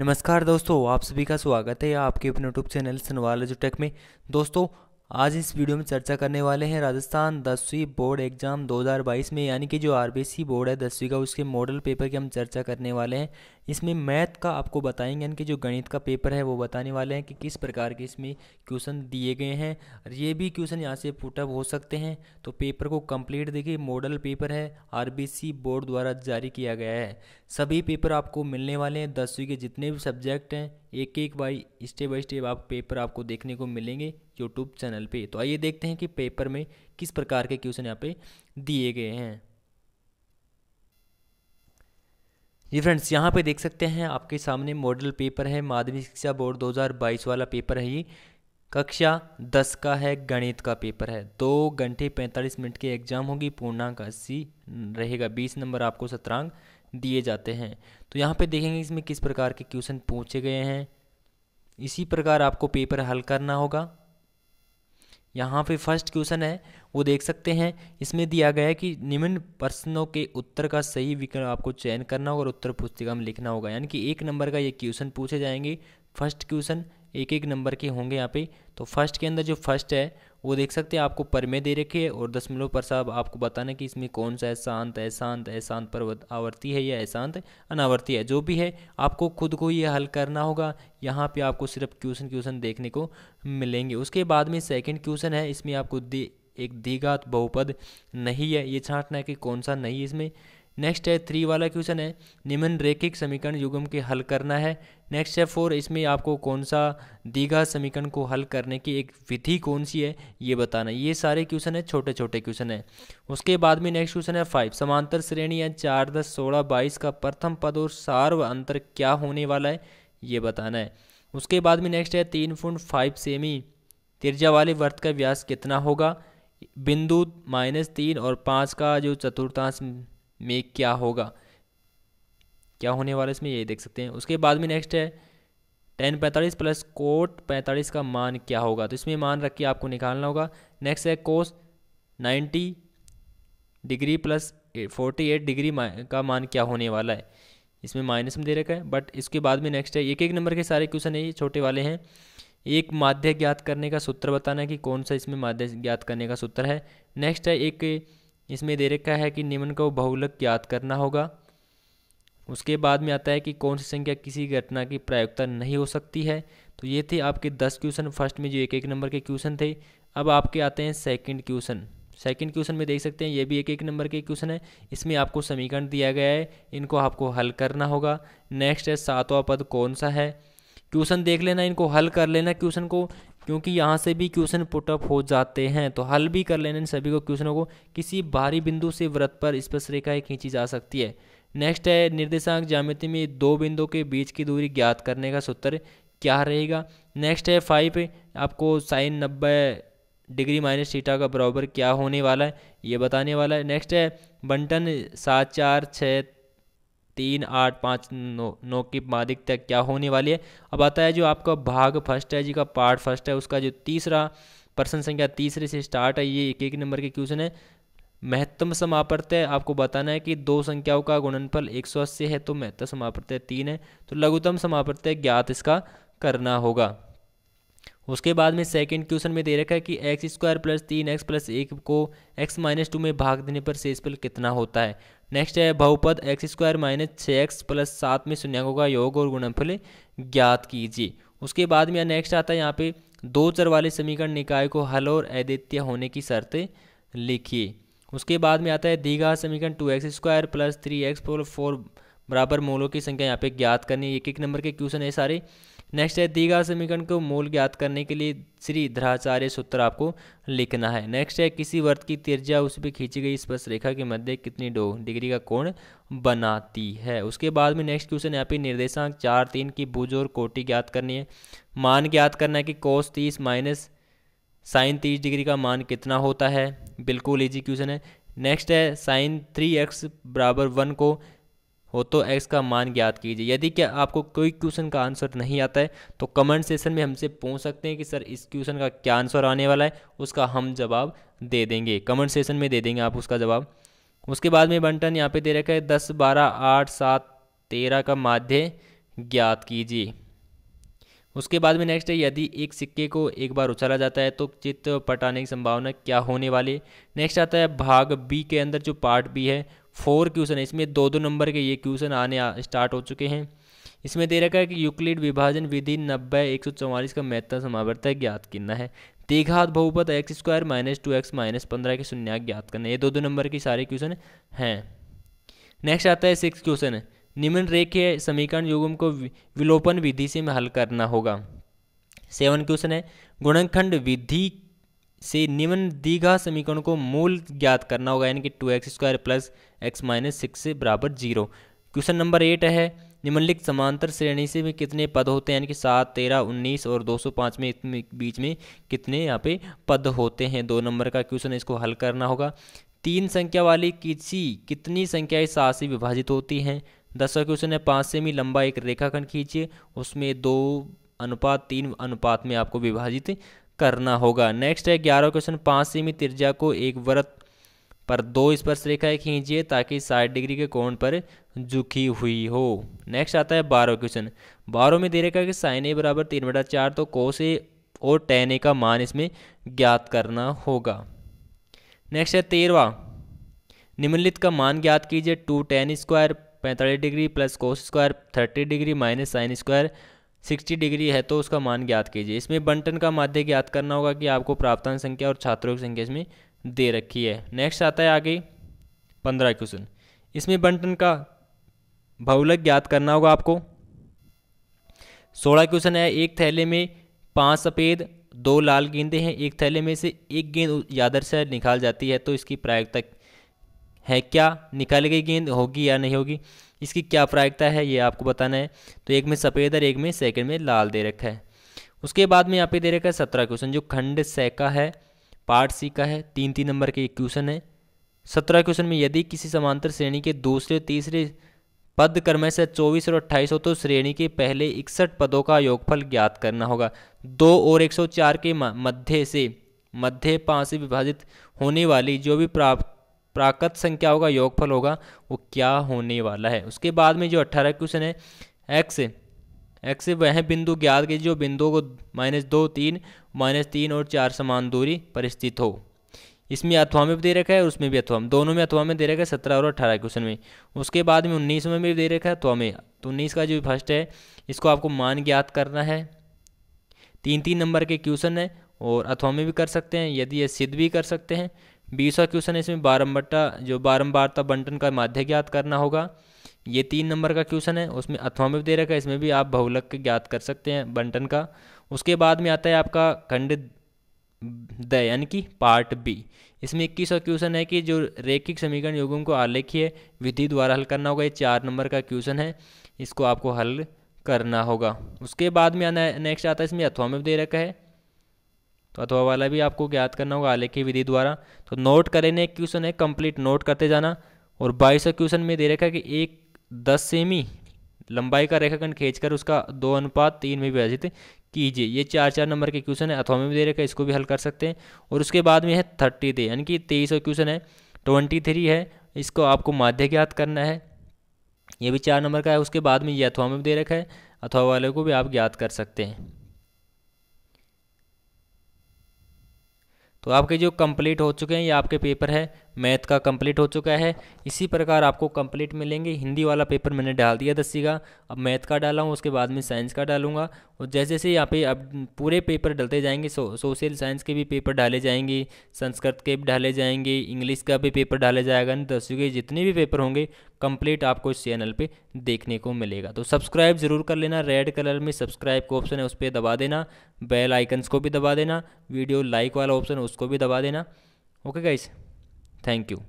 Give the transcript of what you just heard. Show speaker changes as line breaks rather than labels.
नमस्कार दोस्तों आप सभी का स्वागत है आपके अपने यूट्यूब चैनल सनवाल टेक में दोस्तों आज इस वीडियो में चर्चा करने वाले हैं राजस्थान दसवीं बोर्ड एग्जाम 2022 में यानी कि जो आरबीसी बोर्ड है दसवीं का उसके मॉडल पेपर की हम चर्चा करने वाले हैं इसमें मैथ का आपको बताएंगे यानी कि जो गणित का पेपर है वो बताने वाले हैं कि किस प्रकार के इसमें क्वेश्चन दिए गए हैं और ये भी क्वेश्चन यहाँ से पुटअप हो सकते हैं तो पेपर को कंप्लीट देखिए मॉडल पेपर है आरबीसी बोर्ड द्वारा जारी किया गया है सभी पेपर आपको मिलने वाले हैं दसवीं के जितने भी सब्जेक्ट हैं एक एक बाई स्टेप बाई स्टेप आप पेपर आपको देखने को मिलेंगे यूट्यूब चैनल पे तो आइए देखते हैं कि पेपर में किस प्रकार के क्वेश्चन यहाँ पे दिए गए हैं जी फ्रेंड्स यहाँ पे देख सकते हैं आपके सामने मॉडल पेपर है माध्यमिक शिक्षा बोर्ड 2022 वाला पेपर है ये कक्षा 10 का है गणित का पेपर है दो घंटे 45 मिनट के एग्जाम होगी पूर्णांक अस्सी रहेगा 20 नंबर आपको सत्रांग दिए जाते हैं तो यहाँ पे देखेंगे इसमें किस प्रकार के क्वेश्चन पूछे गए हैं इसी प्रकार आपको पेपर हल करना होगा यहाँ पे फर्स्ट क्वेश्चन है वो देख सकते हैं इसमें दिया गया है कि निम्न प्रश्नों के उत्तर का सही विकल्प आपको चयन करना होगा और उत्तर पुस्तिका में लिखना होगा यानी कि एक नंबर का ये क्वेश्चन पूछे जाएंगे फर्स्ट क्वेश्चन एक एक नंबर के होंगे यहाँ पे तो फर्स्ट के अंदर जो फर्स्ट है वो देख सकते हैं आपको पर में दे रखे है और दशमलव पर साहब आपको बताना कि इसमें कौन सा शांत है शांत पर्वत आवर्ती है या अशांत अनावर्ती है जो भी है आपको खुद को ये हल करना होगा यहाँ पे आपको सिर्फ क्वेश्चन क्वेश्चन देखने को मिलेंगे उसके बाद में सेकेंड क्वेश्चन है इसमें आपको दे एक दीघात बहुपद नहीं है ये छाँटना है कि कौन सा नहीं है इसमें नेक्स्ट है थ्री वाला क्वेश्चन है निम्न रेखिक समीकरण युगम के हल करना है नेक्स्ट है फोर इसमें आपको कौन सा दीघा समीकरण को हल करने की एक विधि कौन सी है ये बताना ये सारे क्वेश्चन है छोटे छोटे क्वेश्चन है उसके बाद में नेक्स्ट क्वेश्चन है फाइव समांतर श्रेणी है चार दस सोलह बाईस का प्रथम पद और सार्व अंतर क्या होने वाला है ये बताना है उसके बाद में नेक्स्ट है तीन फुट फाइव सेमी तिरजा वाले वर्त का व्यास कितना होगा बिंदु माइनस तीन और पाँच का जो चतुर्थांश में क्या होगा क्या होने वाला है इसमें यही देख सकते हैं उसके बाद में नेक्स्ट है टेन पैंतालीस प्लस कोट पैंतालीस का मान क्या होगा तो इसमें मान रख के आपको निकालना होगा नेक्स्ट है cos ninety degree plus forty eight degree का मान क्या होने वाला है इसमें माइनस में दे रखा है बट इसके बाद में नेक्स्ट है एक एक नंबर के सारे क्वेश्चन है ये छोटे वाले हैं एक माध्य ज्ञात करने का सूत्र बताना है कि कौन सा इसमें माध्य ज्ञात करने का सूत्र है नेक्स्ट है एक इसमें दे रखा है कि निम्न को बहुलक ज्ञात करना होगा उसके बाद में आता है कि कौन सी संख्या किसी घटना की प्रायोगिकता नहीं हो सकती है तो ये थे आपके दस क्वेश्चन फर्स्ट में जो एक एक नंबर के क्वेश्चन थे अब आपके आते हैं सेकंड क्वेश्चन सेकंड क्वेश्चन में देख सकते हैं ये भी एक एक नंबर के क्वेश्चन है इसमें आपको समीकरण दिया गया है इनको आपको हल करना होगा नेक्स्ट है सातवां पद कौन सा है क्वेश्चन देख लेना इनको हल कर लेना क्वेश्चन को क्योंकि यहाँ से भी क्वेश्चन पुटअप हो जाते हैं तो हल भी कर लेने सभी को क्वेश्चनों को किसी बाहरी बिंदु से व्रत पर स्पर्श रेखाएं खींची जा सकती है नेक्स्ट है निर्देशांक जामिति में दो बिंदुओं के बीच की दूरी ज्ञात करने का सूत्र क्या रहेगा नेक्स्ट है फाइव आपको साइन नब्बे डिग्री माइनस थीटा का बराबर क्या होने वाला है ये बताने वाला है नेक्स्ट है बंटन सात चार छः तीन आठ पाँच नौ नौ की मादिक तक क्या होने वाली है अब आता है जो आपका भाग फर्स्ट है जी का पार्ट फर्स्ट है उसका जो तीसरा प्रश्न संख्या तीसरे से स्टार्ट है ये एक एक नंबर के क्वेश्चन है महत्तम समाप्रत्य आपको बताना है कि दो संख्याओं का गुणनफल अस्सी है तो महत्तम है तीन है तो लघुतम है ज्ञात इसका करना होगा उसके बाद में सेकंड क्वेश्चन में दे रखा है कि एक्स स्क्वायर प्लस तीन एक्स प्लस एक को एक्स माइनस टू में भाग देने पर शेषफल कितना होता है नेक्स्ट है बहुपद एक्स स्क्वायर माइनस छः एक्स प्लस सात में शून्यकों का योग और गुणनफल ज्ञात कीजिए उसके बाद में नेक्स्ट आता है यहाँ पे दो चर वाले समीकरण निकाय को हल और अद्वितीय होने की शर्तें लिखिए उसके बाद में आता है दीघा समीकरण two x square plus three x four four बराबर मूलों की संख्या यहाँ पे ज्ञात करनी है एक एक नंबर के क्वेश्चन है सारे नेक्स्ट है दीघा समीकरण को मूल ज्ञात करने के लिए श्री धराचार्य सूत्र आपको लिखना है नेक्स्ट है किसी वर्त की तिरजा उस पर खींची गई स्पर्श रेखा के मध्य कितनी डो डिग्री का कोण बनाती है उसके बाद में नेक्स्ट क्वेश्चन यहाँ पे निर्देशांक चार तीन की भुज और कोटि ज्ञात करनी है मान ज्ञात करना है कि कोस तीस माइनस साइन तीस डिग्री का मान कितना होता है बिल्कुल ईजी क्वेश्चन है नेक्स्ट है साइन थ्री एक्स बराबर वन को हो तो एक्स का मान ज्ञात कीजिए यदि क्या आपको कोई क्वेश्चन का आंसर नहीं आता है तो कमेंट सेशन में हमसे पूछ सकते हैं कि सर इस क्वेश्चन का क्या आंसर आने वाला है उसका हम जवाब दे देंगे कमेंट सेशन में दे देंगे आप उसका जवाब उसके बाद में बंटन यहाँ पे दे रखा है दस बारह आठ सात तेरह का माध्य ज्ञात कीजिए उसके बाद में नेक्स्ट है यदि एक सिक्के को एक बार उछाला जाता है तो चित्र पटाने की संभावना क्या होने वाली नेक्स्ट आता है भाग बी के अंदर जो पार्ट बी है फोर क्वेश्चन है इसमें दो दो नंबर के ये क्वेश्चन आने स्टार्ट हो चुके हैं इसमें दे रखा है कि यूक्लिड विभाजन विधि नब्बे एक सौ चौवालीस का महत्ता समावर्तक ज्ञात करना है दीघात बहुपत x square minus two x minus पंद्रह के शून्य ज्ञात करना है ये दो दो नंबर के सारे क्वेश्चन हैं नेक्स्ट आता है सिक्स क्वेश्चन निम्न रेखीय समीकरण युगम को विलोपन विधि से हल करना होगा सेवन क्वेश्चन है गुणनखंड विधि से निम्न दीघा समीकरण को मूल ज्ञात करना होगा यानी कि two x square plus x minus six से बराबर जीरो क्वेश्चन नंबर एट है निम्नलिखित समांतर श्रेणी से में कितने पद होते हैं यानी कि सात तेरह उन्नीस और दो सौ पाँच में इसमें बीच में कितने यहाँ पे पद होते हैं दो नंबर का क्वेश्चन इसको हल करना होगा तीन संख्या वाली किसी कितनी संख्याएं सात से विभाजित होती हैं दसवा क्वेश्चन है पाँच सेमी लंबा एक रेखाखंड खींचिए उसमें दो अनुपात तीन अनुपात में आपको विभाजित करना होगा नेक्स्ट है ग्यारह क्वेश्चन पाँच सीमी त्रिज्या को एक व्रत पर दो स्पर्श रेखाएं खींचिए ताकि साठ डिग्री के कोण पर झुकी हुई हो नेक्स्ट आता है बारह क्वेश्चन बारह में दे रेखा कि साइन ए बराबर तीन बटा चार तो कोस ए और टेन ए का मान इसमें ज्ञात करना होगा नेक्स्ट है तेरवा निम्नलिखित का मान ज्ञात कीजिए टू टेन स्क्वायर पैंतालीस degree plus cos square thirty degree minus sine square 60 degree है तो उसका मान ज्ञात कीजिए इसमें बंटन का माध्य ज्ञात करना होगा कि आपको प्राप्तांक संख्या और छात्रों की संख्या इसमें दे रखी है नेक्स्ट आता है आगे पंद्रह क्वेश्चन इसमें बंटन का भौलक ज्ञात करना होगा आपको सोलह क्वेश्चन है एक थैले में पांच सफ़ेद दो लाल गेंदे हैं एक थैले में से एक गेंद यादर से निकाल जाती है तो इसकी प्रायोगता है क्या निकाली गई गेंद होगी या नहीं होगी इसकी क्या प्रायिकता है ये आपको बताना है तो एक में सफ़ेद और एक में सेकंड में लाल दे रखा है उसके बाद में यहाँ पे दे रखा है सत्रह क्वेश्चन जो खंड सै का है पार्ट सी का है तीन तीन नंबर के क्वेश्चन है सत्रह क्वेश्चन में यदि किसी समांतर श्रेणी के दूसरे तीसरे पद क्रम से चौबीस और अट्ठाईस हो तो श्रेणी के पहले इकसठ पदों का योगफल ज्ञात करना होगा दो और एक सौ चार के मध्य से मध्य पाँच से विभाजित होने वाली जो भी प्राप्त प्राकृत संख्या होगा योगफल होगा वो क्या होने वाला है उसके बाद में जो अट्ठारह क्वेश्चन है एक्स एक्स वह बिंदु ज्ञात कीजिए जो बिंदुओं को माइनस दो तीन माइनस तीन और चार समान दूरी पर स्थित हो इसमें अथवा में भी दे रखा है और उसमें भी अथवा दोनों में अथवा में दे रखा है सत्रह और अठारह क्वेश्चन में उसके बाद में उन्नीस में भी दे रखा है अथवा में तो उन्नीस का जो फर्स्ट है इसको आपको मान ज्ञात करना है तीन तीन नंबर के क्वेश्चन है और अथवा में भी कर सकते हैं यदि ये सिद्ध भी कर सकते हैं बीसवा क्वेश्चन है इसमें बारम्बट्टा जो बारम्बारता बंटन का माध्य ज्ञात करना होगा ये तीन नंबर का क्वेश्चन है उसमें अथवा में दे रखा है इसमें भी आप बहुलक ज्ञात कर सकते हैं बंटन का उसके बाद में आता है आपका खंड द यानी कि पार्ट बी इसमें इक्कीसवा क्वेश्चन है कि जो रेखिक समीकरण योगों को आलेखीय विधि द्वारा हल करना होगा ये चार नंबर का क्वेश्चन है इसको आपको हल करना होगा उसके बाद में आना नेक्स्ट आता है इसमें अथवा में दे रखा है तो अथवा वाला भी आपको ज्ञात करना होगा आलेखी विधि द्वारा तो नोट करें एक क्वेश्चन है कंप्लीट नोट करते जाना और बाईस क्वेश्चन में दे रखा है कि एक दस सेमी लंबाई का रेखाखंड खींचकर उसका दो अनुपात तीन में विभाजित कीजिए ये चार चार नंबर के क्वेश्चन है अथवा में भी दे रखा है इसको भी हल कर सकते हैं और उसके बाद में है थर्टी थे यानी कि तेईस क्वेश्चन है ट्वेंटी थ्री है इसको आपको माध्य ज्ञात करना है ये भी चार नंबर का है उसके बाद में ये अथवा में भी दे रखा है अथवा वाले को भी आप ज्ञात कर सकते हैं तो आपके जो कंप्लीट हो चुके हैं ये आपके पेपर है मैथ का कंप्लीट हो चुका है इसी प्रकार आपको कंप्लीट मिलेंगे हिंदी वाला पेपर मैंने डाल दिया दसी का अब मैथ का डाला हूँ उसके बाद में साइंस का डालूंगा और जैसे जैसे यहाँ पे अब पूरे पेपर डलते जाएंगे सो, सोशल साइंस के भी पेपर डाले जाएंगे संस्कृत के भी डाले जाएंगे इंग्लिश का भी पेपर डाला जाएगा दसवीं तो के जितने भी पेपर होंगे कंप्लीट आपको इस चैनल पे देखने को मिलेगा तो सब्सक्राइब जरूर कर लेना रेड कलर में सब्सक्राइब का ऑप्शन है उस पर दबा देना बेल आइकन्स को भी दबा देना वीडियो लाइक वाला ऑप्शन उसको भी दबा देना ओके गाइस Thank you.